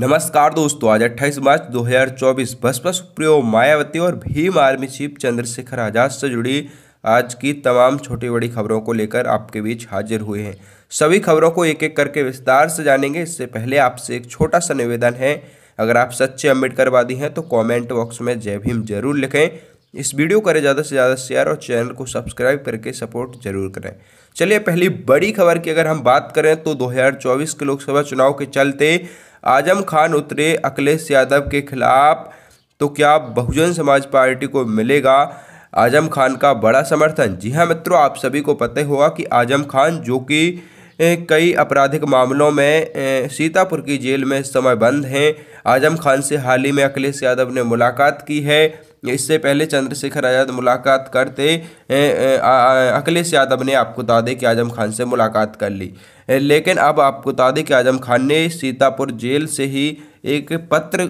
नमस्कार दोस्तों आज 28 मार्च 2024 बसपा सुप्रियो मायावती और भीम आर्मी चीफ चंद्रशेखर आजाद से जुड़ी आज की तमाम छोटी बड़ी खबरों को लेकर आपके बीच हाजिर हुए हैं सभी खबरों को एक एक करके विस्तार से जानेंगे इससे पहले आपसे एक छोटा सा निवेदन है अगर आप सच्चे अम्बेडकरवादी हैं तो कॉमेंट बॉक्स में जय भीम जरूर लिखें इस वीडियो करें ज़्यादा से ज़्यादा शेयर और चैनल को सब्सक्राइब करके सपोर्ट जरूर करें चलिए पहली बड़ी खबर की अगर हम बात करें तो 2024 के लोकसभा चुनाव के चलते आजम खान उतरे अखिलेश यादव के खिलाफ तो क्या बहुजन समाज पार्टी को मिलेगा आजम खान का बड़ा समर्थन जी हाँ मित्रों आप सभी को पता होगा कि आजम खान जो कि कई आपराधिक मामलों में सीतापुर की जेल में समय बंद हैं आजम खान से हाल ही में अखिलेश यादव ने मुलाकात की है इससे पहले चंद्रशेखर आज़ाद मुलाकात करते अखिलेश यादव ने आपको दादे के आजम खान से मुलाकात कर ली लेकिन अब आपको दादे के आजम खान ने सीतापुर जेल से ही एक पत्र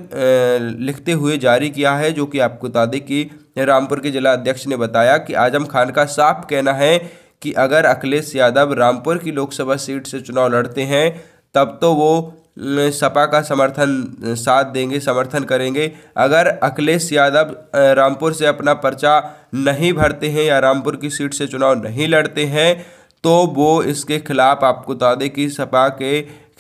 लिखते हुए जारी किया है जो कि आपको दादे की रामपुर के जिला अध्यक्ष ने बताया कि आजम खान का साफ कहना है कि अगर अखिलेश यादव रामपुर की लोकसभा सीट से चुनाव लड़ते हैं तब तो वो सपा का समर्थन साथ देंगे समर्थन करेंगे अगर अखिलेश यादव रामपुर से अपना पर्चा नहीं भरते हैं या रामपुर की सीट से चुनाव नहीं लड़ते हैं तो वो इसके खिलाफ आपको बता दें कि सपा के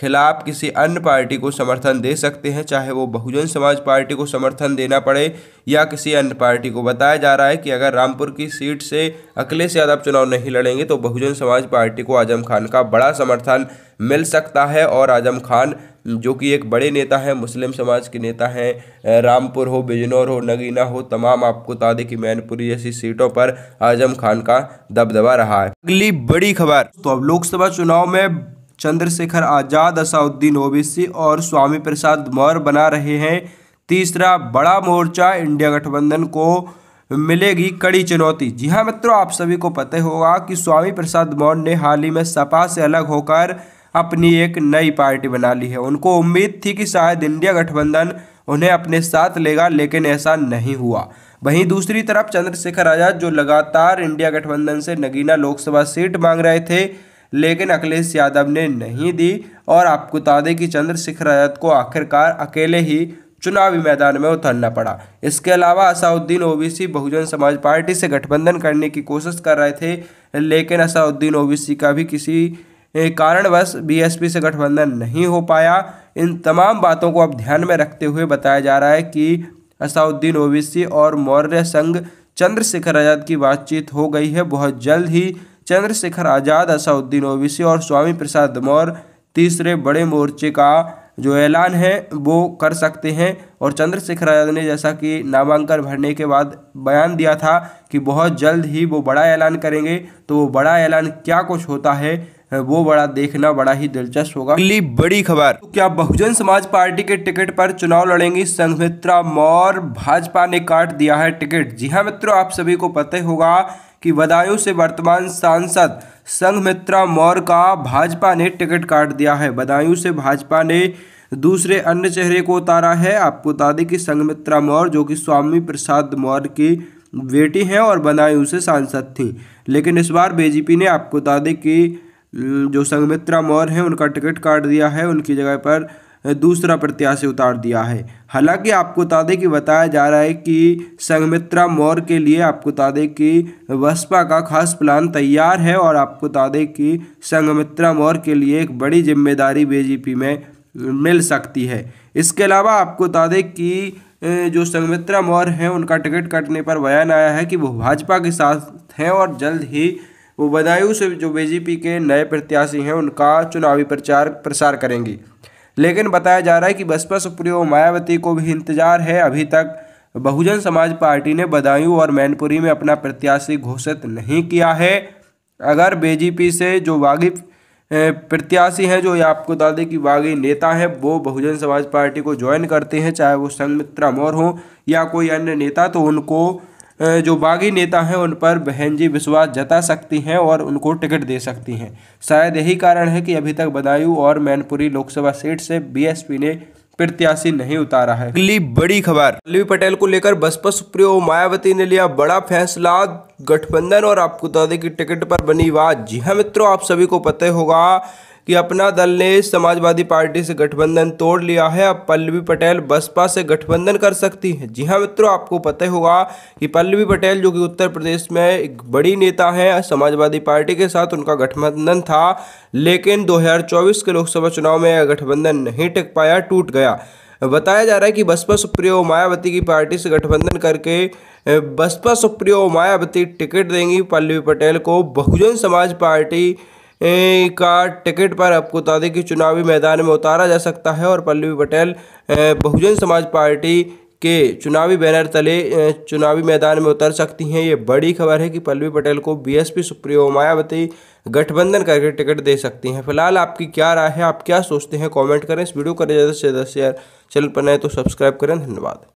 खिलाफ किसी अन्य पार्टी को समर्थन दे सकते हैं चाहे वो बहुजन समाज पार्टी को समर्थन देना पड़े या किसी अन्य पार्टी को बताया जा रहा है कि अगर रामपुर की सीट से अखिलेश यादव चुनाव नहीं लड़ेंगे तो बहुजन समाज पार्टी को आजम खान का बड़ा समर्थन मिल सकता है और आजम खान जो कि एक बड़े नेता हैं मुस्लिम समाज के नेता हैं रामपुर हो बिजनौर हो नगीना हो तमाम आपको बता दें कि मैनपुरी जैसी सीटों पर आजम खान का दबदबा रहा है अगली बड़ी खबर तो अब लोकसभा चुनाव में चंद्रशेखर आज़ाद असाउद्दीन ओवैसी और स्वामी प्रसाद मौर्य बना रहे हैं तीसरा बड़ा मोर्चा इंडिया गठबंधन को मिलेगी कड़ी चुनौती जी हाँ मित्रों आप सभी को पता होगा कि स्वामी प्रसाद मौर्य ने हाल ही में सपा से अलग होकर अपनी एक नई पार्टी बना ली है उनको उम्मीद थी कि शायद इंडिया गठबंधन उन्हें अपने साथ लेगा लेकिन ऐसा नहीं हुआ वहीं दूसरी तरफ चंद्रशेखर आज़ाद जो लगातार इंडिया गठबंधन से नगीना लोकसभा सीट मांग रहे थे लेकिन अखिलेश यादव ने नहीं दी और आपको बता दें कि चंद्रशेखर आजाद को आखिरकार अकेले ही चुनावी मैदान में उतरना पड़ा इसके अलावा असाउद्दीन ओवैसी बहुजन समाज पार्टी से गठबंधन करने की कोशिश कर रहे थे लेकिन असाउद्दीन ओवैसी का भी किसी कारणवश बीएसपी से गठबंधन नहीं हो पाया इन तमाम बातों को अब ध्यान में रखते हुए बताया जा रहा है कि असाउद्दीन ओवैसी और मौर्य संघ चंद्रशेखर आज़ाद की बातचीत हो गई है बहुत जल्द ही चंद्रशेखर आज़ाद असाउद्दीन ओवीसी और स्वामी प्रसाद मौर्य तीसरे बड़े मोर्चे का जो ऐलान है वो कर सकते हैं और चंद्रशेखर आज़ाद ने जैसा कि नामांकन भरने के बाद बयान दिया था कि बहुत जल्द ही वो बड़ा ऐलान करेंगे तो वो बड़ा ऐलान क्या कुछ होता है वो बड़ा देखना बड़ा ही दिलचस्प होगा अगली बड़ी खबर तो क्या बहुजन समाज पार्टी के टिकट पर चुनाव लड़ेंगी संघमित्रा मौर भाजपा ने काट दिया है टिकट जी हाँ मित्रों आप सभी को पता होगा कि बदायूं से वर्तमान सांसद संघमित्रा मौर का भाजपा ने टिकट काट दिया है बदायूं से भाजपा ने दूसरे अन्य चेहरे को उतारा है आपको बता दें कि संघमित्रा मौर्य जो कि स्वामी प्रसाद मौर्य की बेटी हैं और बदायूं से सांसद थी लेकिन इस बार बीजेपी ने आपको बता दें कि जो संगमित्रा मौर्य हैं उनका टिकट काट दिया है उनकी जगह पर दूसरा प्रत्याशी उतार दिया है हालांकि आपको बता दें कि बताया जा रहा है कि संगमित्रा मौर्य के लिए आपको बता दें कि बसपा का खास प्लान तैयार है और आपको बता दें कि संगमित्रा मौर्य के लिए एक बड़ी जिम्मेदारी बीजेपी में मिल सकती है इसके अलावा आपको बता दें कि जो संगमित्रा मौर्य हैं उनका टिकट कटने पर बयान आया है कि वो भाजपा के साथ हैं और जल्द ही वो बदायूं से जो बीजेपी के नए प्रत्याशी हैं उनका चुनावी प्रचार प्रसार करेंगी लेकिन बताया जा रहा है कि बसपा सुप्रियो मायावती को भी इंतजार है अभी तक बहुजन समाज पार्टी ने बदायूं और मैनपुरी में अपना प्रत्याशी घोषित नहीं किया है अगर बीजेपी से जो बागी प्रत्याशी हैं जो आपको बता दें कि बागी नेता हैं वो बहुजन समाज पार्टी को ज्वाइन करते हैं चाहे वो संगमित्रा मोर हो या कोई अन्य नेता तो उनको जो बागी नेता हैं उन पर बहन जी विश्वास जता सकती हैं और उनको टिकट दे सकती हैं शायद यही कारण है कि अभी तक बदायूं और मैनपुरी लोकसभा सीट से बीएसपी ने प्रत्याशी नहीं उतारा है अगली बड़ी खबर पल्लवी पटेल को लेकर बसपा सुप्रियो मायावती ने लिया बड़ा फैसला गठबंधन और आपको बता दें कि टिकट पर बनी बात जी हाँ मित्रों आप सभी को पता होगा कि अपना दल ने समाजवादी पार्टी से गठबंधन तोड़ लिया है अब पल्लवी पटेल बसपा से गठबंधन कर सकती हैं जी हाँ मित्रों आपको पता होगा कि पल्लवी पटेल जो कि उत्तर प्रदेश में एक बड़ी नेता हैं समाजवादी पार्टी के साथ उनका गठबंधन था लेकिन 2024 के लोकसभा चुनाव में यह गठबंधन नहीं टिक पाया टूट गया बताया जा रहा है कि बसपा सुप्रियो मायावती की पार्टी से गठबंधन करके बसपा सुप्रियो मायावती टिकट देंगी पल्लवी पटेल को बहुजन समाज पार्टी का टिकट पर आपको बता दें कि चुनावी मैदान में उतारा जा सकता है और पल्लवी पटेल बहुजन समाज पार्टी के चुनावी बैनर तले चुनावी मैदान में उतर सकती हैं ये बड़ी खबर है कि पल्लवी पटेल को बीएसपी सुप्रियो मायावती गठबंधन करके टिकट दे सकती हैं फिलहाल आपकी क्या राय है आप क्या सोचते हैं कमेंट करें इस वीडियो करें ज़्यादा से ज़्यादा शेयर चैनल पर नए तो सब्सक्राइब करें धन्यवाद